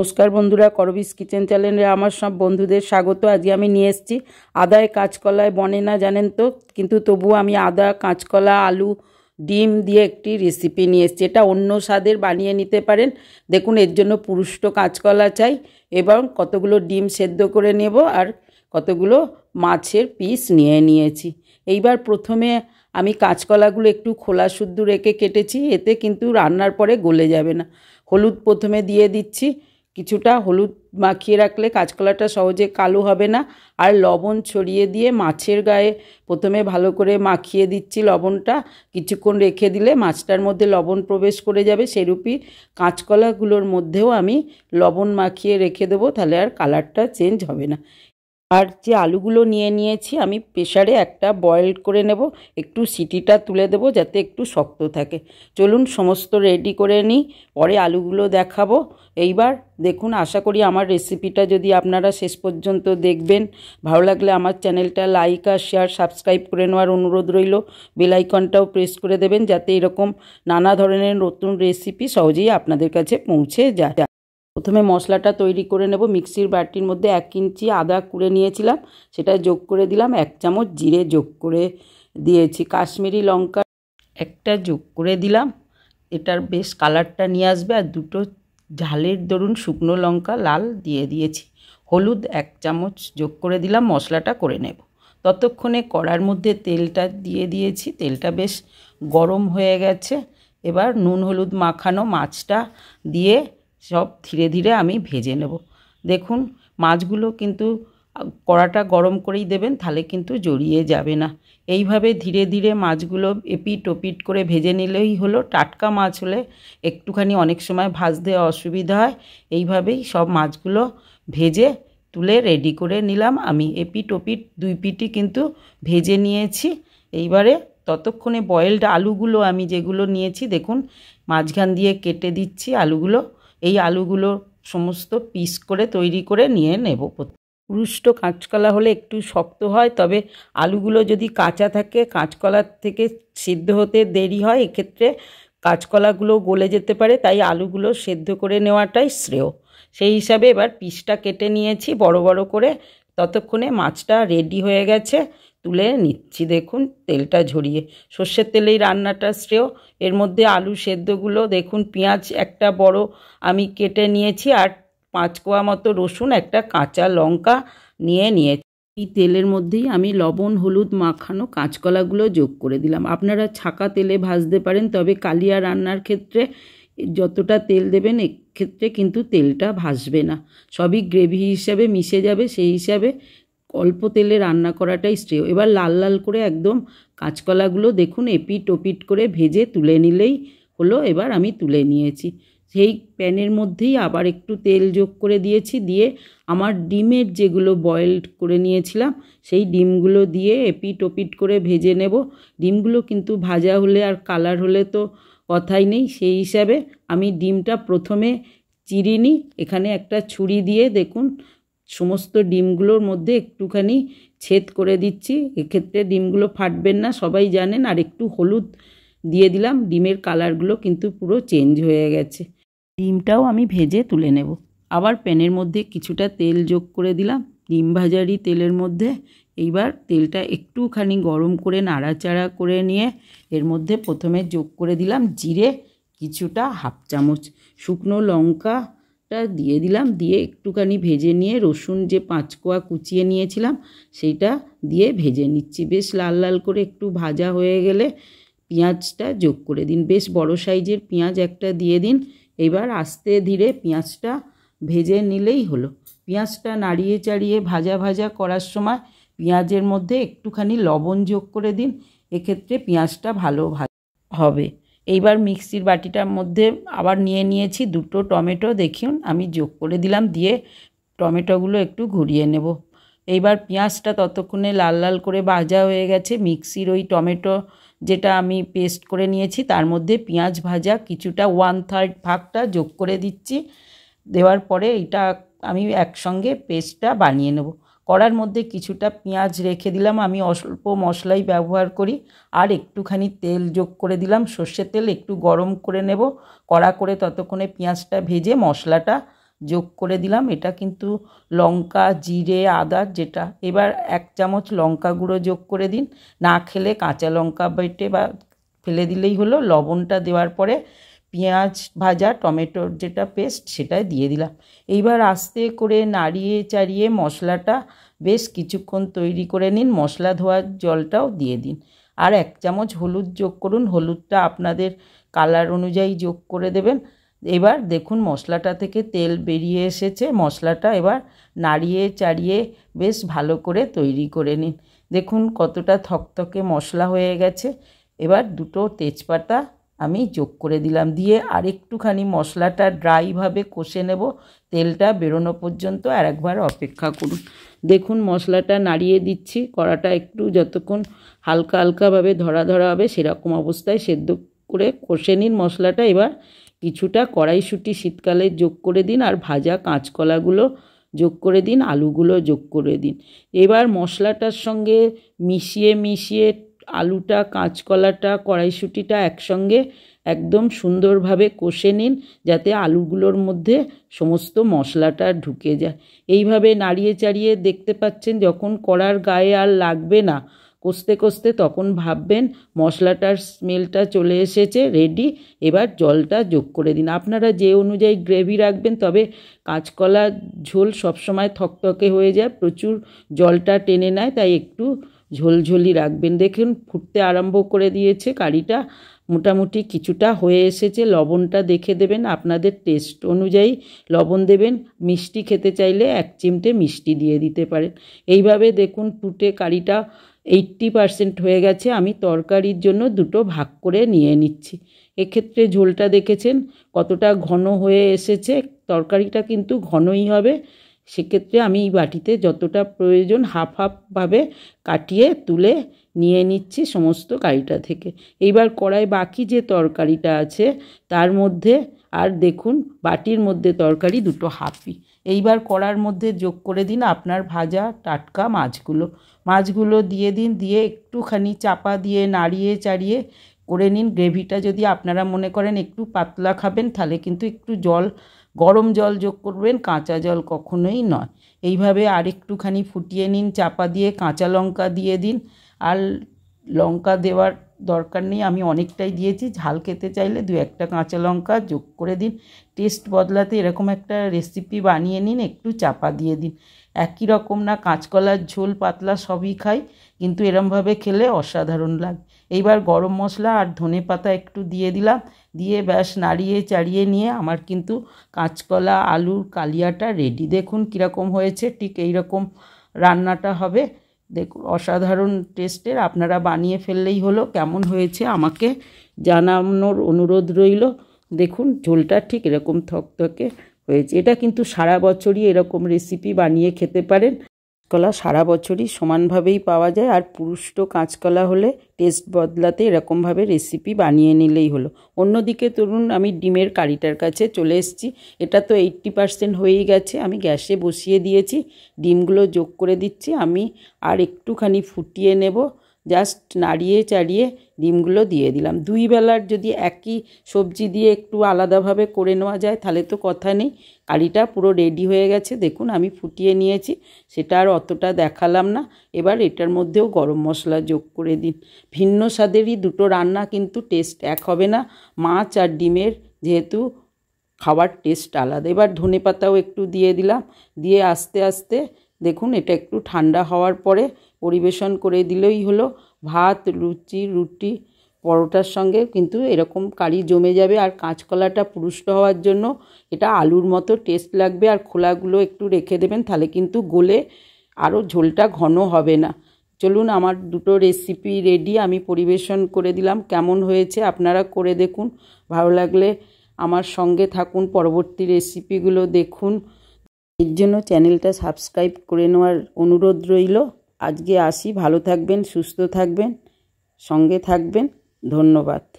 নমস্কার বন্ধুরা করবিস কিচেন চ্যানেলে আমার সব বন্ধুদের স্বাগত আজকে আমি নিয়ে এসেছি আদায় কাঁচকলায় বনে না জানেন তো কিন্তু তবু আমি আদা কাঁচকলা আলু ডিম দিয়ে একটি রেসিপি নিয়ে এসেছি এটা অন্য স্বাদের বানিয়ে নিতে পারেন দেখুন এর জন্য পুরুষ্ট কাঁচকলা চাই এবং কতগুলো ডিম সেদ্ধ করে নেব আর কতগুলো মাছের পিস নিয়ে নিয়েছি এইবার প্রথমে আমি কাঁচকলাগুলো একটু খোলা শুদ্ধ রেখে কেটেছি এতে কিন্তু রান্নার পরে গলে যাবে না হলুদ প্রথমে দিয়ে দিচ্ছি কিছুটা হলুদ মাখিয়ে রাখলে কাঁচকলাটা সহজে কালো হবে না আর লবণ ছড়িয়ে দিয়ে মাছের গায়ে প্রথমে ভালো করে মাখিয়ে দিচ্ছি লবণটা কিছুক্ষণ রেখে দিলে মাছটার মধ্যে লবণ প্রবেশ করে যাবে সেরূপই কাঁচকলাগুলোর মধ্যেও আমি লবণ মাখিয়ে রেখে দেবো তাহলে আর কালারটা চেঞ্জ হবে না আর যে আলুগুলো নিয়ে নিয়েছি আমি প্রেশারে একটা বয়েল করে নেব একটু সিটিটা তুলে দেব যাতে একটু শক্ত থাকে চলুন সমস্ত রেডি করে নিই পরে আলুগুলো দেখাবো এইবার দেখুন আশা করি আমার রেসিপিটা যদি আপনারা শেষ পর্যন্ত দেখবেন ভালো লাগলে আমার চ্যানেলটা লাইক আর শেয়ার সাবস্ক্রাইব করে নেওয়ার অনুরোধ রইল বেলাইকনটাও প্রেস করে দেবেন যাতে এরকম নানা ধরনের নতুন রেসিপি সহজেই আপনাদের কাছে পৌঁছে যায় প্রথমে মশলাটা তৈরি করে নেব মিক্সির বাটির মধ্যে এক ইঞ্চি আদা কুড়ে নিয়েছিলাম সেটা যোগ করে দিলাম এক চামচ জিরে যোগ করে দিয়েছি কাশ্মীরি লঙ্কা একটা যোগ করে দিলাম এটার বেশ কালারটা নিয়ে আসবে আর দুটো ঝালের দরুন শুকনো লঙ্কা লাল দিয়ে দিয়েছি হলুদ এক চামচ যোগ করে দিলাম মশলাটা করে নেব ততক্ষণে কড়ার মধ্যে তেলটা দিয়ে দিয়েছি তেলটা বেশ গরম হয়ে গেছে এবার নুন হলুদ মাখানো মাছটা দিয়ে সব ধীরে ধীরে আমি ভেজে নেব দেখুন মাছগুলো কিন্তু কড়াটা গরম করেই দেবেন তাহলে কিন্তু জড়িয়ে যাবে না এইভাবে ধীরে ধীরে মাছগুলো এপিট ওপিট করে ভেজে নিলেই হলো টাটকা মাছ হলে একটুখানি অনেক সময় ভাজতে অসুবিধা হয় এইভাবেই সব মাছগুলো ভেজে তুলে রেডি করে নিলাম আমি এপিট ওপিট দুই পিটি কিন্তু ভেজে নিয়েছি এইবারে ততক্ষণে বয়েলড আলুগুলো আমি যেগুলো নিয়েছি দেখুন মাঝখান দিয়ে কেটে দিচ্ছি আলুগুলো এই আলুগুলো সমস্ত পিস করে তৈরি করে নিয়ে নেব রুষ্ট কাঁচকলা হলে একটু শক্ত হয় তবে আলুগুলো যদি কাঁচা থাকে কাঁচকলার থেকে সিদ্ধ হতে দেরি হয় এক্ষেত্রে কাঁচকলাগুলো গলে যেতে পারে তাই আলুগুলো সেদ্ধ করে নেওয়াটাই শ্রেয় সেই হিসাবে এবার পিসটা কেটে নিয়েছি বড় বড় করে ততক্ষণে মাছটা রেডি হয়ে গেছে তুলে নিচ্ছি দেখুন তেলটা ঝরিয়ে সর্ষের তেলেই রান্নাটা শ্রেয় এর মধ্যে আলু সেদ্ধগুলো দেখুন পেঁয়াজ একটা বড় আমি কেটে নিয়েছি আর পাঁচ কোয়া মতো রসুন একটা কাঁচা লঙ্কা নিয়ে নিয়েছি এই তেলের মধ্যেই আমি লবণ হলুদ মাখানো কাঁচকলাগুলো যোগ করে দিলাম আপনারা ছাকা তেলে ভাজতে পারেন তবে কালিয়া রান্নার ক্ষেত্রে যতটা তেল দেবেন এক্ষেত্রে কিন্তু তেলটা ভাসবে না সবই গ্রেভি হিসাবে মিশে যাবে সেই হিসাবে অল্প তেলে রান্না করাটাই শ্রেয় এবার লাল লাল করে একদম কাঁচকলাগুলো দেখুন এপিট ওপিট করে ভেজে তুলে নিলেই হলো এবার আমি তুলে নিয়েছি সেই প্যানের মধ্যেই আবার একটু তেল যোগ করে দিয়েছি দিয়ে আমার ডিমের যেগুলো বয়েলড করে নিয়েছিলাম সেই ডিমগুলো দিয়ে এপিট ওপিট করে ভেজে নেব ডিমগুলো কিন্তু ভাজা হলে আর কালার হলে তো কথাই নেই সেই হিসাবে আমি ডিমটা প্রথমে চিরিনি এখানে একটা ছুরি দিয়ে দেখুন সমস্ত ডিমগুলোর মধ্যে একটুখানি ছেদ করে দিচ্ছি এক্ষেত্রে ডিমগুলো ফাটবেন না সবাই জানেন আর একটু হলুদ দিয়ে দিলাম ডিমের কালারগুলো কিন্তু পুরো চেঞ্জ হয়ে গেছে ডিমটাও আমি ভেজে তুলে নেব আবার প্যানের মধ্যে কিছুটা তেল যোগ করে দিলাম ডিম ভাজারি তেলের মধ্যে এইবার তেলটা একটুখানি গরম করে নাড়াচাড়া করে নিয়ে এর মধ্যে প্রথমে যোগ করে দিলাম জিরে কিছুটা হাফ চামচ শুকনো লঙ্কা টা দিয়ে দিলাম দিয়ে একটুখানি ভেজে নিয়ে রসুন যে পাঁচকোয়া কুচিয়ে নিয়েছিলাম সেইটা দিয়ে ভেজে নিচ্ছি বেশ লাল লাল করে একটু ভাজা হয়ে গেলে পেঁয়াজটা যোগ করে দিন বেশ বড় সাইজের পেঁয়াজ একটা দিয়ে দিন এবার আস্তে ধীরে পেঁয়াজটা ভেজে নিলেই হলো পেঁয়াজটা নাড়িয়ে চাড়িয়ে ভাজা ভাজা করার সময় পেঁয়াজের মধ্যে একটুখানি লবণ যোগ করে দিন এক্ষেত্রে পেঁয়াজটা ভালো ভাজ হবে এইবার মিক্সির বাটিটার মধ্যে আবার নিয়ে নিয়েছি দুটো টমেটো দেখুন আমি যোগ করে দিলাম দিয়ে টমেটোগুলো একটু ঘুরিয়ে নেব এইবার পেঁয়াজটা ততক্ষণে লাল লাল করে ভাজা হয়ে গেছে মিক্সির ওই টমেটো যেটা আমি পেস্ট করে নিয়েছি তার মধ্যে পেঁয়াজ ভাজা কিছুটা ওয়ান থার্ড ভাগটা যোগ করে দিচ্ছি দেওয়ার পরে এটা আমি একসঙ্গে পেস্টটা বানিয়ে নেবো কড়ার মধ্যে কিছুটা পেঁয়াজ রেখে দিলাম আমি অল্প মশলাই ব্যবহার করি আর একটুখানি তেল যোগ করে দিলাম সর্ষের তেল একটু গরম করে নেব কড়া করে ততক্ষণে পেঁয়াজটা ভেজে মশলাটা যোগ করে দিলাম এটা কিন্তু লঙ্কা জিরে আদা যেটা এবার এক চামচ লঙ্কা গুঁড়ো যোগ করে দিন না খেলে কাঁচা লঙ্কা বেটে বা ফেলে দিলেই হলো লবণটা দেওয়ার পরে পেঁয়াজ ভাজা টমেটোর যেটা পেস্ট সেটাই দিয়ে দিলাম এইবার আস্তে করে নাড়িয়ে চাড়িয়ে মশলাটা বেশ কিছুক্ষণ তৈরি করে নিন মশলা ধোয়ার জলটাও দিয়ে দিন আর এক চামচ হলুদ যোগ করুন হলুদটা আপনাদের কালার অনুযায়ী যোগ করে দেবেন এবার দেখুন মশলাটা থেকে তেল বেরিয়ে এসেছে মশলাটা এবার নাড়িয়ে চাড়িয়ে বেশ ভালো করে তৈরি করে নিন দেখুন কতটা থকথকে মশলা হয়ে গেছে এবার দুটো তেজপাতা আমি যোগ করে দিলাম দিয়ে আর একটুখানি মশলাটা ড্রাইভাবে কষে নেব তেলটা বেরোনো পর্যন্ত আর একবার অপেক্ষা করুন দেখুন মশলাটা নাড়িয়ে দিচ্ছি কড়াটা একটু যতক্ষণ হালকা হালকাভাবে ধরা ধরা হবে সেরকম অবস্থায় সেদ্ধ করে কষে নিন মশলাটা এবার কিছুটা কড়াইশুটি শীতকালে যোগ করে দিন আর ভাজা কাঁচকলাগুলো যোগ করে দিন আলুগুলো যোগ করে দিন এবার মশলাটার সঙ্গে মিশিয়ে মিশিয়ে আলুটা কাঁচকলাটা কড়াইশুঁটিটা একসঙ্গে একদম সুন্দরভাবে কষে নিন যাতে আলুগুলোর মধ্যে সমস্ত মশলাটা ঢুকে যায় এইভাবে নাড়িয়ে চাড়িয়ে দেখতে পাচ্ছেন যখন কড়ার গায়ে আর লাগবে না কষতে কষতে তখন ভাববেন মশলাটার স্মেলটা চলে এসেছে রেডি এবার জলটা যোগ করে দিন আপনারা যে অনুযায়ী গ্রেভি রাখবেন তবে কাঁচকলার ঝোল সবসময় থকথকে হয়ে যায় প্রচুর জলটা টেনে নেয় তাই একটু ঝোলঝোলি রাখবেন দেখুন ফুটতে আরম্ভ করে দিয়েছে কারিটা মোটামুটি কিছুটা হয়ে এসেছে লবণটা দেখে দেবেন আপনাদের টেস্ট অনুযায়ী লবণ দেবেন মিষ্টি খেতে চাইলে এক চিমটে মিষ্টি দিয়ে দিতে পারেন এইভাবে দেখুন ফুটে কারিটা এইট্টি পারসেন্ট হয়ে গেছে আমি তরকারির জন্য দুটো ভাগ করে নিয়ে নিচ্ছি এক্ষেত্রে ঝোলটা দেখেছেন কতটা ঘন হয়ে এসেছে তরকারিটা কিন্তু ঘনই হবে সেক্ষেত্রে আমি এই বাটিতে যতটা প্রয়োজন হাফ হাফভাবে কাটিয়ে তুলে নিয়ে নিচ্ছি সমস্ত কারিটা থেকে এইবার কড়াই বাকি যে তরকারিটা আছে তার মধ্যে আর দেখুন বাটির মধ্যে তরকারি দুটো হাফি এইবার কড়ার মধ্যে যোগ করে দিন আপনার ভাজা টাটকা মাছগুলো মাছগুলো দিয়ে দিন দিয়ে একটুখানি চাপা দিয়ে নাড়িয়ে চাড়িয়ে করে নিন গ্রেভিটা যদি আপনারা মনে করেন একটু পাতলা খাবেন তাহলে কিন্তু একটু জল গরম জল যোগ করবেন কাঁচা জল কখনোই নয় এইভাবে আরেকটুখানি ফুটিয়ে নিন চাপা দিয়ে কাঁচা লঙ্কা দিয়ে দিন আর লঙ্কা দেওয়ার দরকার নেই আমি অনেকটাই দিয়েছি ঝাল খেতে চাইলে দু একটা কাঁচা লঙ্কা যোগ করে দিন টেস্ট বদলাতে এরকম একটা রেসিপি বানিয়ে নিন একটু চাপা দিয়ে দিন একই রকম না কাঁচকলার ঝোল পাতলা সবই খাই কিন্তু এরমভাবে খেলে অসাধারণ লাগে এইবার গরম মশলা আর ধনে পাতা একটু দিয়ে দিলাম দিয়ে ব্যাস নাড়িয়ে চাড়িয়ে নিয়ে আমার কিন্তু কাঁচকলা আলুর কালিয়াটা রেডি দেখুন কীরকম হয়েছে ঠিক এই রকম রান্নাটা হবে দেখুন অসাধারণ টেস্টের আপনারা বানিয়ে ফেললেই হলো কেমন হয়েছে আমাকে জানানোর অনুরোধ রইল দেখুন ঝোলটা ঠিক এরকম থকথকে হয়েছে এটা কিন্তু সারা বছরই এরকম রেসিপি বানিয়ে খেতে পারেন কাঁচকলা সারা বছরই সমানভাবেই পাওয়া যায় আর পুরুষ্ট কাঁচকলা হলে টেস্ট বদলাতে এরকমভাবে রেসিপি বানিয়ে নিলেই হলো অন্যদিকে তরুণ আমি ডিমের কারিটার কাছে চলে এসেছি এটা তো এইট্টি পারসেন্ট হয়েই গেছে আমি গ্যাসে বসিয়ে দিয়েছি ডিমগুলো যোগ করে দিচ্ছি আমি আর একটুখানি ফুটিয়ে নেব জাস্ট নাড়িয়ে চাড়িয়ে ডিমগুলো দিয়ে দিলাম দুই বেলার যদি একই সবজি দিয়ে একটু আলাদাভাবে করে নেওয়া যায় তাহলে তো কথা নেই কারিটা পুরো রেডি হয়ে গেছে দেখুন আমি ফুটিয়ে নিয়েছি সেটা আর অতটা দেখালাম না এবার এটার মধ্যেও গরম মশলা যোগ করে দিন ভিন্ন স্বাদেরই দুটো রান্না কিন্তু টেস্ট এক হবে না মাছ আর ডিমের যেহেতু খাওয়ার টেস্ট আলাদা এবার ধনে পাতাও একটু দিয়ে দিলাম দিয়ে আস্তে আস্তে দেখুন এটা একটু ঠান্ডা হওয়ার পরে পরিবেশন করে দিলেই হলো ভাত লুচি রুটি পরোটার সঙ্গে কিন্তু এরকম কারি জমে যাবে আর কাঁচকলাটা পুরুষ্ট হওয়ার জন্য এটা আলুর মতো টেস্ট লাগবে আর খোলাগুলো একটু রেখে দেবেন তাহলে কিন্তু গোলে আরও ঝোলটা ঘন হবে না চলুন আমার দুটো রেসিপি রেডি আমি পরিবেশন করে দিলাম কেমন হয়েছে আপনারা করে দেখুন ভালো লাগলে আমার সঙ্গে থাকুন পরবর্তী রেসিপিগুলো দেখুন এর জন্য চ্যানেলটা সাবস্ক্রাইব করে নেওয়ার অনুরোধ রইল আজকে আসি ভালো থাকবেন সুস্থ থাকবেন সঙ্গে থাকবেন ধন্যবাদ